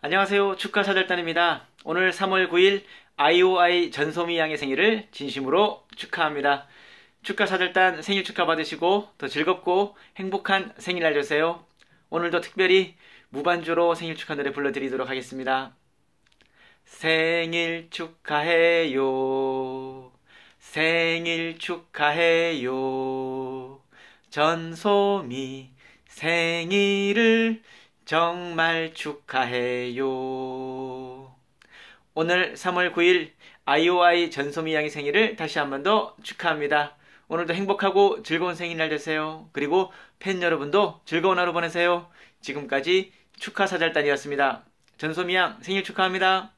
안녕하세요. 축하 사절단입니다. 오늘 3월 9일 IOI 전소미 양의 생일을 진심으로 축하합니다. 축하 사절단 생일 축하 받으시고 더 즐겁고 행복한 생일 날 되세요. 오늘도 특별히 무반주로 생일 축하 노래 불러드리도록 하겠습니다. 생일 축하해요. 생일 축하해요. 전소미 생일을 정말 축하해요. 오늘 3월 9일 아이오아이 전소미 양의 생일을 다시 한 번 더 축하합니다. 오늘도 행복하고 즐거운 생일날 되세요. 그리고 팬 여러분도 즐거운 하루 보내세요. 지금까지 축하사절단이었습니다. 전소미 양 생일 축하합니다.